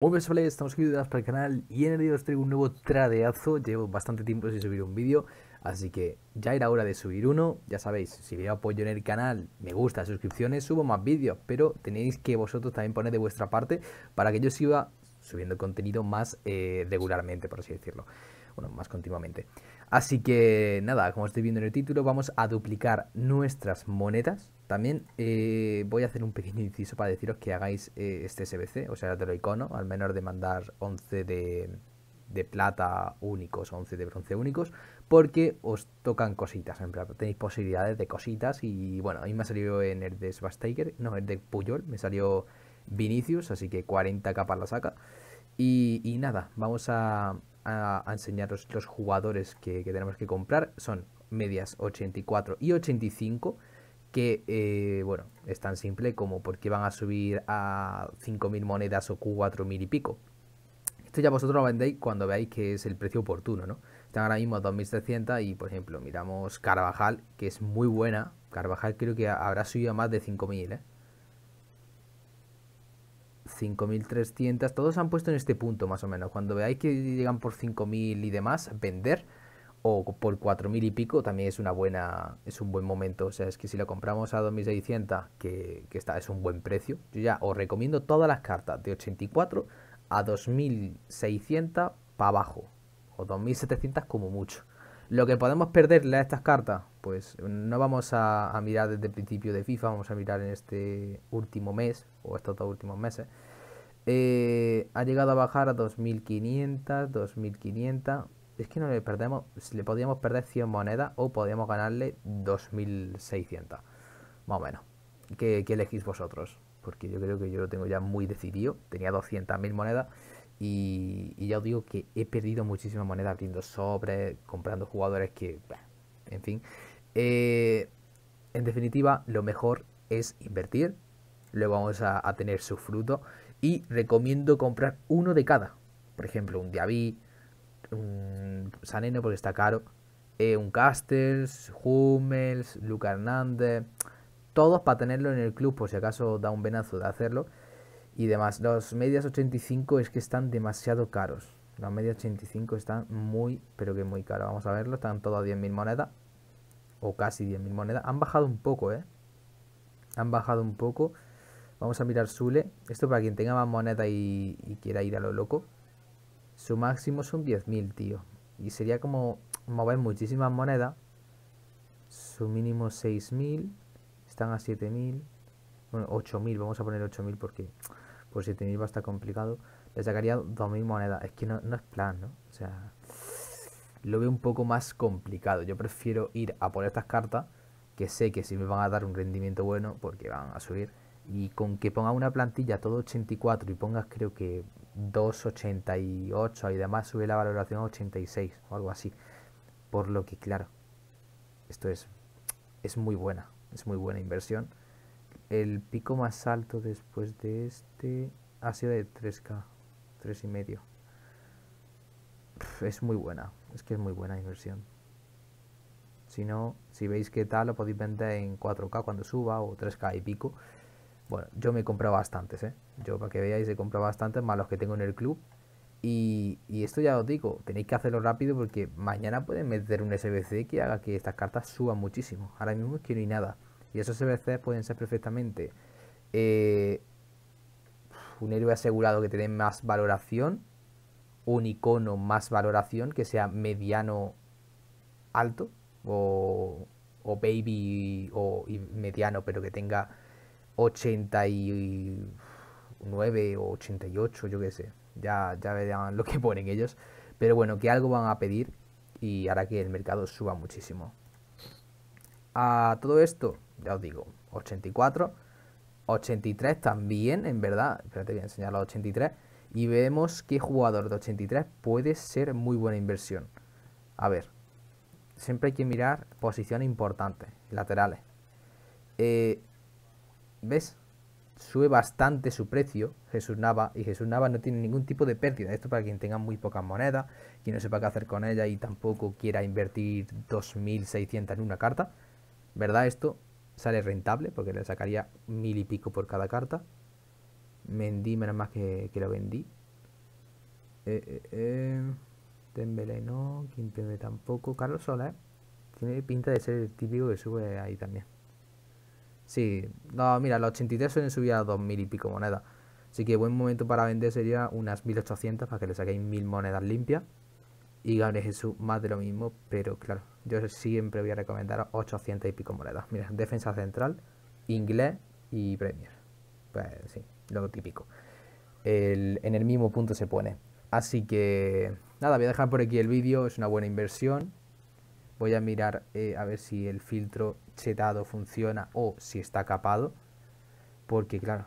Muy bien, pues, estamos aquí para el canal y en el día os traigo un nuevo tradeazo. Llevo bastante tiempo sin subir un vídeo, así que ya era hora de subir uno. Ya sabéis, si veo apoyo en el canal, me gusta, suscripciones, subo más vídeos, pero tenéis que vosotros también poner de vuestra parte para que yo siga subiendo contenido más eh, regularmente, por así decirlo. Bueno, más continuamente. Así que nada, como estoy viendo en el título, vamos a duplicar nuestras monedas también eh, voy a hacer un pequeño inciso para deciros que hagáis eh, este SBC, o sea, de lo icono, al menos de mandar 11 de, plata únicos, 11 de bronce únicos, porque os tocan cositas, en plan, tenéis posibilidades de cositas y bueno, a mí me ha salido en el de Svastaker, no, el de Puyol, me salió Vinicius, así que 40 capas la saca. Y, nada, vamos a, enseñaros los jugadores que, que tenemos que comprar, son medias 84 y 85 que, eh, bueno, es tan simple como porque van a subir a 5.000 monedas o 4.000 y pico. Esto ya vosotros lo vendéis cuando veáis que es el precio oportuno, ¿no? Están ahora mismo a 2.300 y, por ejemplo, miramos Carvajal, que es muy buena. Carvajal creo que habrá subido a más de 5.000, ¿eh? 5.300, todos han puesto en este punto más o menos. Cuando veáis que llegan por 5.000 y demás, vender o por 4.000 y pico también es una buena es un buen momento. O sea, es que si lo compramos a 2.600, que, que está, es un buen precio. Yo ya os recomiendo todas las cartas de 84 a 2.600 para abajo. O 2.700 como mucho. Lo que podemos perderle a estas cartas, pues no vamos a, mirar desde el principio de FIFA, vamos a mirar en este último mes o estos dos últimos meses. Eh, ha llegado a bajar a 2.500, 2.500 es que no le perdemos, le podíamos perder 100 monedas o podíamos ganarle 2600, más o menos. ¿Qué, elegís vosotros? Porque yo creo que yo lo tengo ya muy decidido. Tenía 200.000 monedas y, ya os digo que he perdido muchísima moneda abriendo sobres, comprando jugadores que, en fin. Eh, en definitiva, lo mejor es invertir. Luego vamos a, tener su fruto. Y recomiendo comprar uno de cada. Por ejemplo, un Diaby, un Saneno porque está caro, eh, un Castells, Hummels, Luca Hernández, todos para tenerlo en el club por si acaso da un venazo de hacerlo y demás. Los medias 85 es que están demasiado caros. Los medias 85 están muy, pero que muy caros. Vamos a verlo, están todos a 10.000 monedas o casi 10.000 monedas. Han bajado un poco, ¿eh? Han bajado un poco. Vamos a mirar Sule. Esto para quien tenga más moneda y quiera ir a lo loco. Su máximo son 10.000, tío. Y sería como mover muchísimas monedas. Su mínimo 6.000. Están a 7.000. Bueno, 8.000. Vamos a poner 8.000 porque por 7.000 va a estar complicado. Le sacaría 2.000 monedas. Es que no, no es plan, ¿no? O sea, lo veo un poco más complicado. Yo prefiero ir a por estas cartas que sé que si me van a dar un rendimiento bueno porque van a subir y con que ponga una plantilla todo 84 y pongas creo que 2,88 y demás sube la valoración a 86 o algo así. Por lo que claro, esto es, es muy buena, es muy buena inversión. El pico más alto después de este ha sido de 3K, y medio Es muy buena, es que es muy buena inversión. Si no, si veis que tal, lo podéis vender en 4K cuando suba o 3K y pico. Bueno, yo me he comprado bastantes, ¿eh? Yo para que veáis he comprado bastantes, más los que tengo en el club. Y, esto ya os digo, tenéis que hacerlo rápido porque mañana pueden meter un SBC que haga que estas cartas suban muchísimo. Ahora mismo es que no hay nada. Y esos SBC pueden ser perfectamente eh, un héroe asegurado que te más valoración, un icono más valoración que sea mediano alto o, baby o y mediano, pero que tenga 89 o 88, yo qué sé. Ya, ya verán lo que ponen ellos. Pero bueno, que algo van a pedir y hará que el mercado suba muchísimo. A todo esto, ya os digo, 84, 83 también, en verdad. Espérate, voy a enseñar los 83. Y vemos qué jugador de 83 puede ser muy buena inversión. A ver, siempre hay que mirar posiciones importantes, laterales. Eh, ¿Ves? Sube bastante su precio, Jesús Nava, y Jesús Nava no tiene ningún tipo de pérdida. Esto para quien tenga muy pocas monedas, quien no sepa qué hacer con ella y tampoco quiera invertir 2.600 en una carta. ¿Verdad? Esto sale rentable porque le sacaría mil y pico por cada carta. Vendí menos más que, que lo vendí. Eh, eh, eh. tampoco. Carlos Sola, ¿eh? Tiene pinta de ser el típico que sube ahí también. Sí, no, mira, los 83 suelen subir a 2.000 y pico monedas. Así que buen momento para vender sería unas 1.800 para que le saquéis 1.000 monedas limpias. Y ganes Jesús más de lo mismo, pero claro, yo siempre voy a recomendar 800 y pico monedas. Mira, defensa central, inglés y Premier. Pues sí, lo típico. El, en el mismo punto se pone. Así que nada, voy a dejar por aquí el vídeo, es una buena inversión. Voy a mirar eh, a ver si el filtro chetado funciona o si está capado. Porque claro,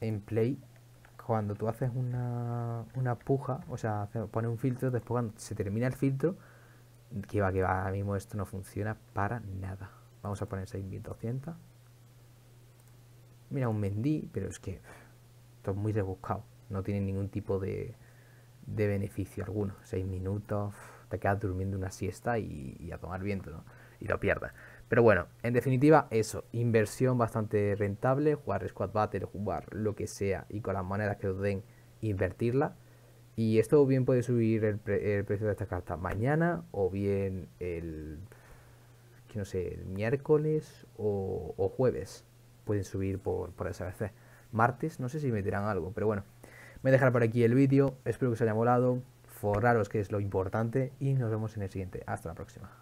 en Play, cuando tú haces una, puja, o sea, pone un filtro, después cuando se termina el filtro, que va, que va, ahora mismo esto no funciona para nada. Vamos a poner 6200. Mira, un mendí pero es que esto es muy rebuscado. No tiene ningún tipo de, de beneficio alguno. 6 minutos te quedas durmiendo una siesta y, a tomar viento, Y lo pierdas. Pero bueno, en definitiva, eso, inversión bastante rentable, jugar Squad Battle, jugar lo que sea y con las maneras que os den, invertirla. Y esto bien puede subir el, precio de esta carta mañana o bien el, que no sé, miércoles o, jueves. Pueden subir por, por vez, Martes, no sé si me meterán algo, pero bueno. Me voy por aquí el vídeo, espero que os haya molado forraros, que es lo importante, y nos vemos en el siguiente. Hasta la próxima.